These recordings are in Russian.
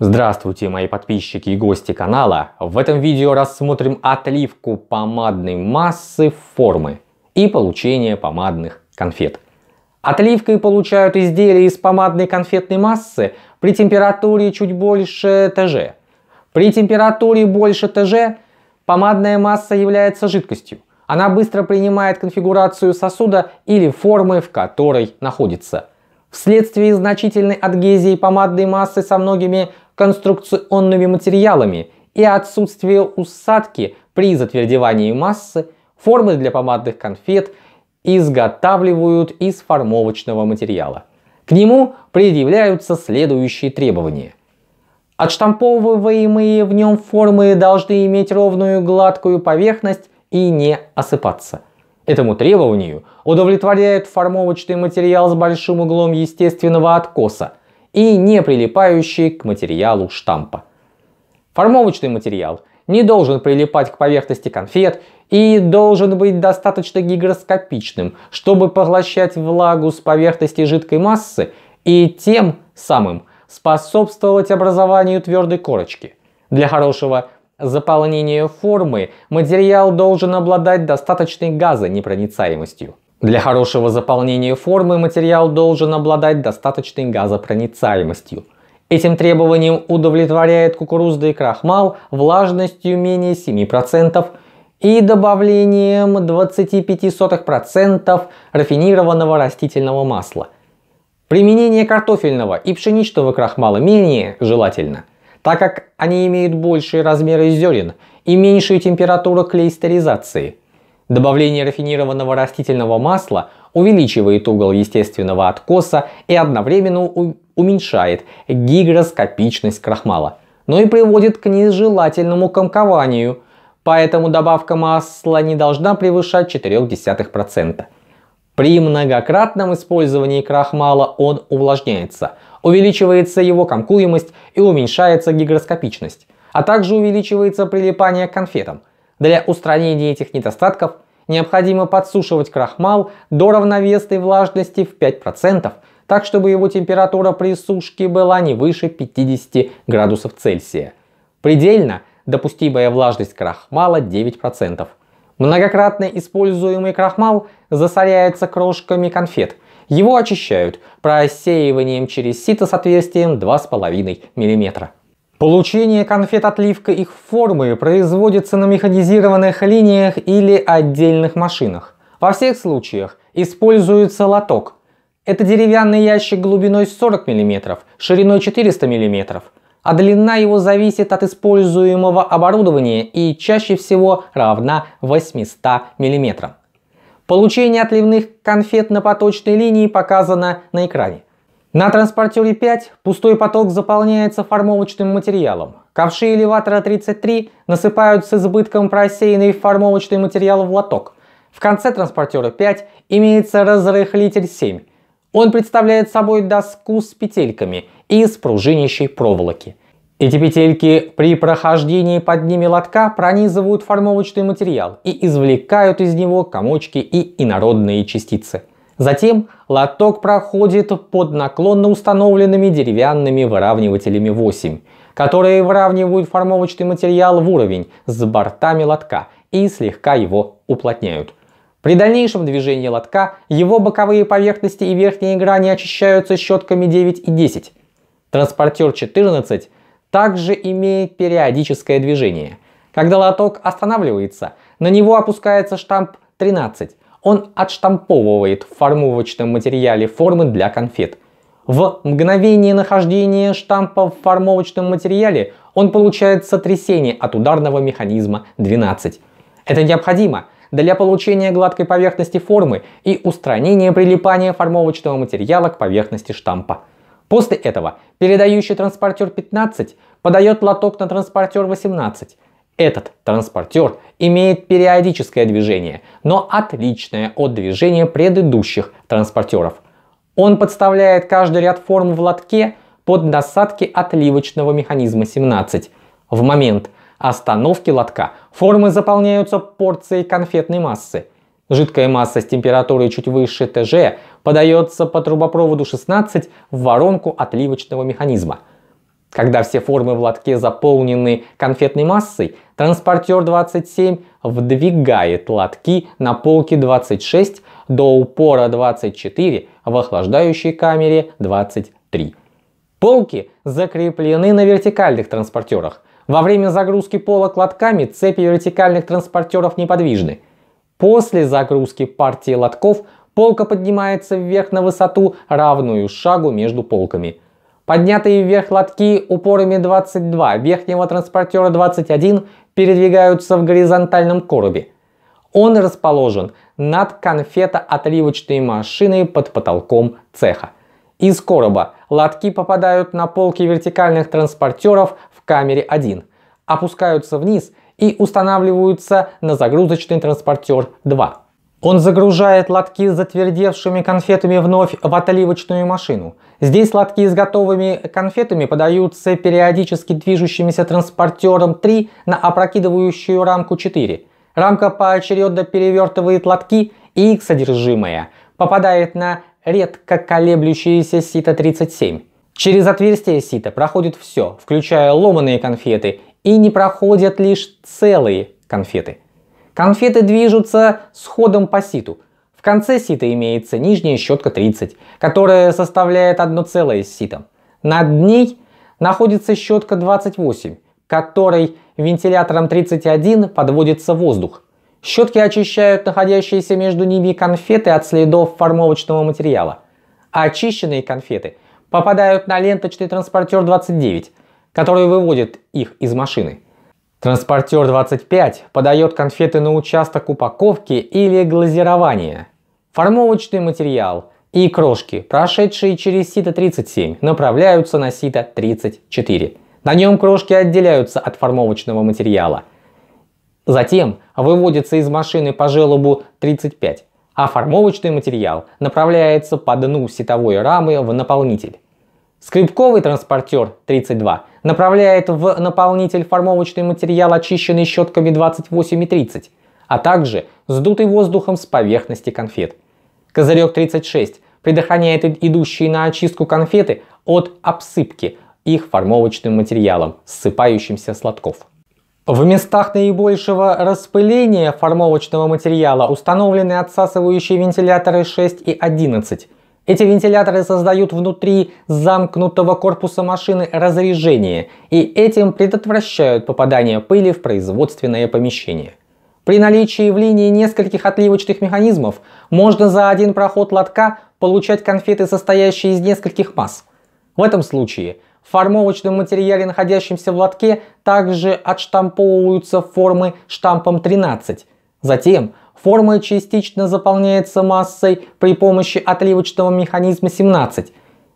Здравствуйте, мои подписчики и гости канала! В этом видео рассмотрим отливку помадной массы формы и получение помадных конфет. Отливкой получают изделия из помадной конфетной массы при температуре чуть больше ТЖ. При температуре больше ТЖ помадная масса является жидкостью. Она быстро принимает конфигурацию сосуда или формы, в которой находится. Вследствие значительной адгезии помадной массы со многими конструкционными материалами и отсутствие усадки при затвердевании массы, формы для помадных конфет изготавливают из формовочного материала. К нему предъявляются следующие требования. Отштамповываемые в нем формы должны иметь ровную гладкую поверхность и не осыпаться. Этому требованию удовлетворяет формовочный материал с большим углом естественного откоса – и не прилипающие к материалу штампа. Формовочный материал не должен прилипать к поверхности конфет и должен быть достаточно гигроскопичным, чтобы поглощать влагу с поверхности жидкой массы и тем самым способствовать образованию твердой корочки. Для хорошего заполнения формы материал должен обладать достаточной газонепроницаемостью. Для хорошего заполнения формы материал должен обладать достаточной газопроницаемостью. Этим требованием удовлетворяет кукурузный крахмал влажностью менее 7% и добавлением 25% рафинированного растительного масла. Применение картофельного и пшеничного крахмала менее желательно, так как они имеют большие размеры зерен и меньшую температуру клейстеризации – Добавление рафинированного растительного масла увеличивает угол естественного откоса и одновременно уменьшает гигроскопичность крахмала, но и приводит к нежелательному комкованию, поэтому добавка масла не должна превышать 0,4%. При многократном использовании крахмала он увлажняется, увеличивается его комкуемость и уменьшается гигроскопичность, а также увеличивается прилипание к конфетам – для устранения этих недостатков необходимо подсушивать крахмал до равновесной влажности в 5%, так чтобы его температура при сушке была не выше 50 градусов Цельсия. Предельно допустимая влажность крахмала 9%. Многократно используемый крахмал засоряется крошками конфет. Его очищают просеиванием через сито с отверстием 2,5 мм. Получение конфет отливка их формы производится на механизированных линиях или отдельных машинах. Во всех случаях используется лоток. Это деревянный ящик глубиной 40 мм, шириной 400 мм, а длина его зависит от используемого оборудования и чаще всего равна 800 мм. Получение отливных конфет на поточной линии показано на экране. На транспортере 5 пустой поток заполняется формовочным материалом. Ковши элеватора 33 насыпают с избытком просеянный формовочный материал в лоток. В конце транспортера 5 имеется разрыхлитель 7. Он представляет собой доску с петельками из пружинящей проволоки. Эти петельки при прохождении под ними лотка пронизывают формовочный материал и извлекают из него комочки и инородные частицы. Затем лоток проходит под наклонно установленными деревянными выравнивателями 8, которые выравнивают формовочный материал в уровень с бортами лотка и слегка его уплотняют. При дальнейшем движении лотка его боковые поверхности и верхние грани очищаются щетками 9 и 10. Транспортер 14 также имеет периодическое движение. Когда лоток останавливается, на него опускается штамп 13, он отштамповывает в формовочном материале формы для конфет. В мгновение нахождения штампа в формовочном материале он получает сотрясение от ударного механизма 12. Это необходимо для получения гладкой поверхности формы и устранения прилипания формовочного материала к поверхности штампа. После этого передающий транспортер 15 подает лоток на транспортер 18, этот транспортер имеет периодическое движение, но отличное от движения предыдущих транспортеров. Он подставляет каждый ряд форм в лотке под насадки отливочного механизма 17. В момент остановки лотка формы заполняются порцией конфетной массы. Жидкая масса с температурой чуть выше ТЖ подается по трубопроводу 16 в воронку отливочного механизма – когда все формы в лотке заполнены конфетной массой, транспортер 27 вдвигает лотки на полке 26 до упора 24 в охлаждающей камере 23. Полки закреплены на вертикальных транспортерах. Во время загрузки полок лотками цепи вертикальных транспортеров неподвижны. После загрузки партии лотков полка поднимается вверх на высоту, равную шагу между полками – Поднятые вверх лотки упорами 22 верхнего транспортера 21 передвигаются в горизонтальном коробе. Он расположен над конфетоотливочной машиной под потолком цеха. Из короба лотки попадают на полки вертикальных транспортеров в камере 1, опускаются вниз и устанавливаются на загрузочный транспортер 2. Он загружает лотки с затвердевшими конфетами вновь в отливочную машину. Здесь лотки с готовыми конфетами подаются периодически движущимися транспортером 3 на опрокидывающую рамку 4. Рамка поочередно перевертывает лотки и их содержимое попадает на редко колеблющиеся сито-37. Через отверстие сита проходит все, включая ломанные конфеты, и не проходят лишь целые конфеты. Конфеты движутся с ходом по ситу. В конце сита имеется нижняя щетка 30, которая составляет одно целое с ситом. Над ней находится щетка 28, которой вентилятором 31 подводится воздух. Щетки очищают находящиеся между ними конфеты от следов формовочного материала. очищенные конфеты попадают на ленточный транспортер 29, который выводит их из машины. Транспортер 25 подает конфеты на участок упаковки или глазирования. Формовочный материал и крошки, прошедшие через сито 37, направляются на сито 34. На нем крошки отделяются от формовочного материала. Затем выводится из машины по желобу 35, а формовочный материал направляется по дну ситовой рамы в наполнитель. Скребковый транспортер 32 направляет в наполнитель формовочный материал, очищенный щетками 28 и 30, а также сдутый воздухом с поверхности конфет. Козырек 36 предохраняет идущие на очистку конфеты от обсыпки их формовочным материалом, ссыпающимся сладков. В местах наибольшего распыления формовочного материала установлены отсасывающие вентиляторы 6 и 11, эти вентиляторы создают внутри замкнутого корпуса машины разрежение и этим предотвращают попадание пыли в производственное помещение. При наличии в линии нескольких отливочных механизмов можно за один проход лотка получать конфеты, состоящие из нескольких масс. В этом случае в формовочном материале, находящемся в лотке, также отштамповываются формы штампом 13. Затем форма частично заполняется массой при помощи отливочного механизма 17.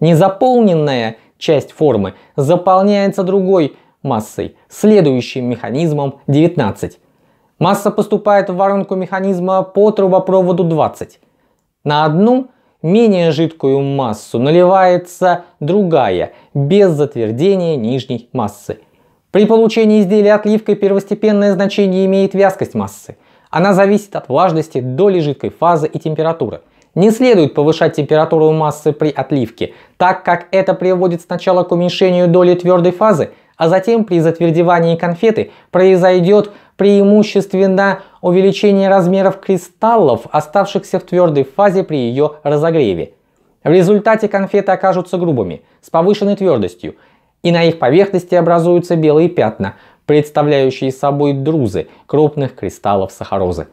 Незаполненная часть формы заполняется другой массой, следующим механизмом 19. Масса поступает в воронку механизма по трубопроводу 20. На одну менее жидкую массу наливается другая, без затвердения нижней массы. При получении изделия отливкой первостепенное значение имеет вязкость массы. Она зависит от влажности, доли жидкой фазы и температуры. Не следует повышать температуру массы при отливке, так как это приводит сначала к уменьшению доли твердой фазы, а затем при затвердевании конфеты произойдет преимущественно увеличение размеров кристаллов, оставшихся в твердой фазе при ее разогреве. В результате конфеты окажутся грубыми, с повышенной твердостью, и на их поверхности образуются белые пятна – представляющие собой друзы крупных кристаллов сахарозы.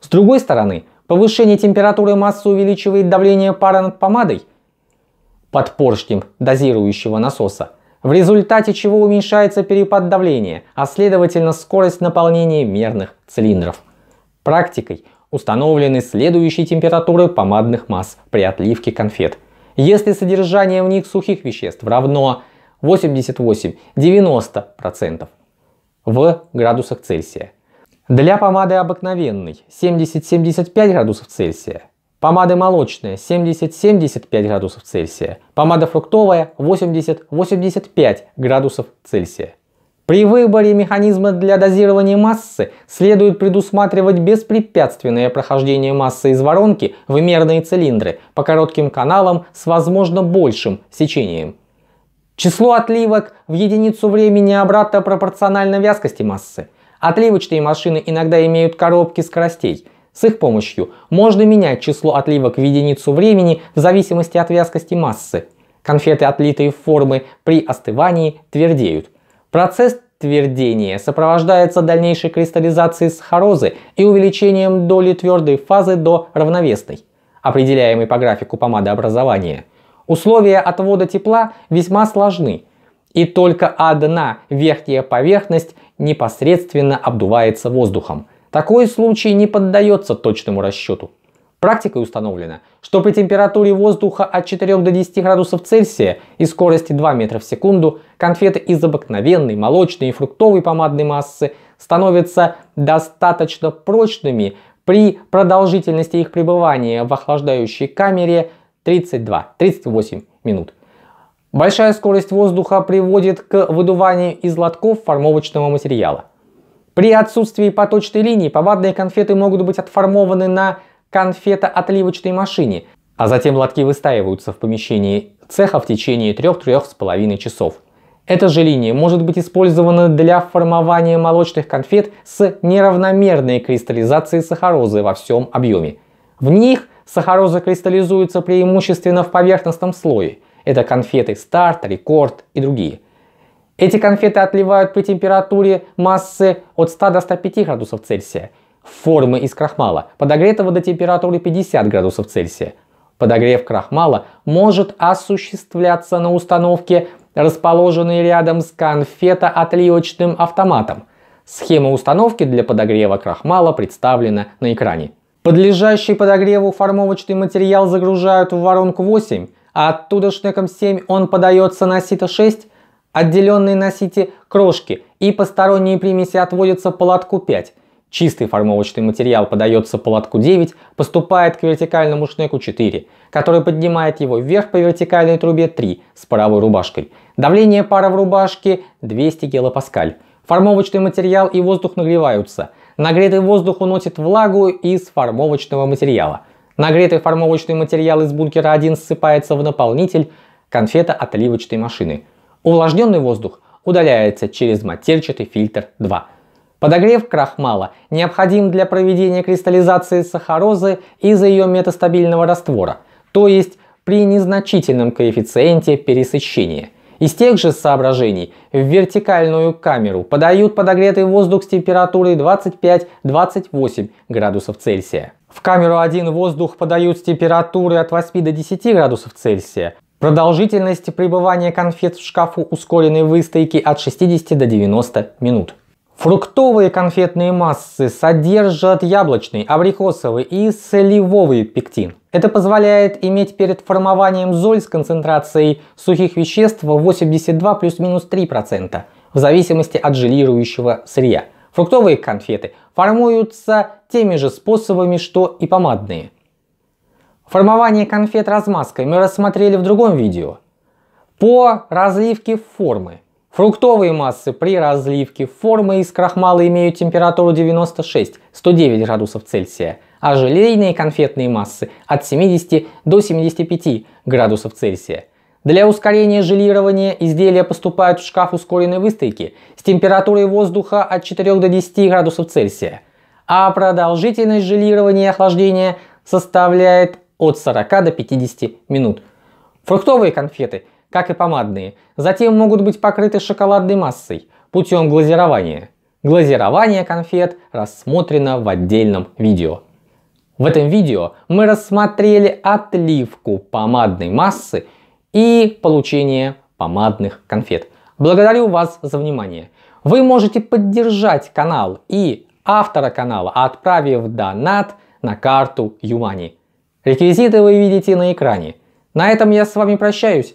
С другой стороны, повышение температуры массы увеличивает давление пара над помадой под поршнем дозирующего насоса, в результате чего уменьшается перепад давления, а следовательно скорость наполнения мерных цилиндров. Практикой установлены следующие температуры помадных масс при отливке конфет. Если содержание в них сухих веществ равно 88-90%, в градусах Цельсия. Для помады обыкновенной 70-75 градусов Цельсия. Помады молочная 70-75 градусов Цельсия. Помада фруктовая 80-85 градусов Цельсия. При выборе механизма для дозирования массы следует предусматривать беспрепятственное прохождение массы из воронки в мерные цилиндры по коротким каналам с возможно большим сечением – Число отливок в единицу времени обратно пропорционально вязкости массы. Отливочные машины иногда имеют коробки скоростей. С их помощью можно менять число отливок в единицу времени в зависимости от вязкости массы. Конфеты, отлитые в формы при остывании, твердеют. Процесс твердения сопровождается дальнейшей кристаллизацией сахарозы и увеличением доли твердой фазы до равновесной, определяемой по графику помадообразования – Условия отвода тепла весьма сложны, и только одна верхняя поверхность непосредственно обдувается воздухом. Такой случай не поддается точному расчету. Практикой установлено, что при температуре воздуха от 4 до 10 градусов Цельсия и скорости 2 метра в секунду конфеты из обыкновенной молочной и фруктовой помадной массы становятся достаточно прочными при продолжительности их пребывания в охлаждающей камере 32, 38 минут. Большая скорость воздуха приводит к выдуванию из лотков формовочного материала. При отсутствии поточной линии повадные конфеты могут быть отформованы на конфетоотливочной машине, а затем лотки выстаиваются в помещении цеха в течение 3-3,5 часов. Эта же линия может быть использована для формования молочных конфет с неравномерной кристаллизацией сахарозы во всем объеме. В них Сахароза кристаллизуется преимущественно в поверхностном слое. Это конфеты «Старт», «Рекорд» и другие. Эти конфеты отливают при температуре массы от 100 до 105 градусов Цельсия. Формы из крахмала, подогретого до температуры 50 градусов Цельсия. Подогрев крахмала может осуществляться на установке, расположенной рядом с конфетоотливочным автоматом. Схема установки для подогрева крахмала представлена на экране. Подлежащий подогреву формовочный материал загружают в воронку 8, а оттуда шнеком 7 он подается на сито 6, отделенные на сите крошки и посторонние примеси отводятся по лотку 5. Чистый формовочный материал подается по лотку 9, поступает к вертикальному шнеку 4, который поднимает его вверх по вертикальной трубе 3 с паровой рубашкой. Давление пара в рубашке 200 килопаскаль. Формовочный материал и воздух нагреваются – Нагретый воздух уносит влагу из формовочного материала. Нагретый формовочный материал из бункера 1 ссыпается в наполнитель конфета-отливочной машины. Увлажненный воздух удаляется через матерчатый фильтр 2. Подогрев крахмала необходим для проведения кристаллизации сахарозы из-за ее метастабильного раствора, то есть при незначительном коэффициенте пересыщения – из тех же соображений в вертикальную камеру подают подогретый воздух с температурой 25-28 градусов Цельсия. В камеру 1 воздух подают с температурой от 8 до 10 градусов Цельсия. Продолжительность пребывания конфет в шкафу ускоренной выстойки от 60 до 90 минут. Фруктовые конфетные массы содержат яблочный, абрикосовый и солевовый пектин. Это позволяет иметь перед формованием золь с концентрацией сухих веществ 82 плюс-минус 3% в зависимости от желирующего сырья. Фруктовые конфеты формуются теми же способами, что и помадные. Формование конфет размазкой мы рассмотрели в другом видео. По разливке формы Фруктовые массы при разливке формы из крахмала имеют температуру 96-109 градусов Цельсия, а желейные конфетные массы от 70 до 75 градусов Цельсия. Для ускорения желирования изделия поступают в шкаф ускоренной выстойки с температурой воздуха от 4 до 10 градусов Цельсия, а продолжительность желирования и охлаждения составляет от 40 до 50 минут. Фруктовые конфеты как и помадные, затем могут быть покрыты шоколадной массой путем глазирования. Глазирование конфет рассмотрено в отдельном видео. В этом видео мы рассмотрели отливку помадной массы и получение помадных конфет. Благодарю вас за внимание. Вы можете поддержать канал и автора канала, отправив донат на карту Юмани. Реквизиты вы видите на экране. На этом я с вами прощаюсь.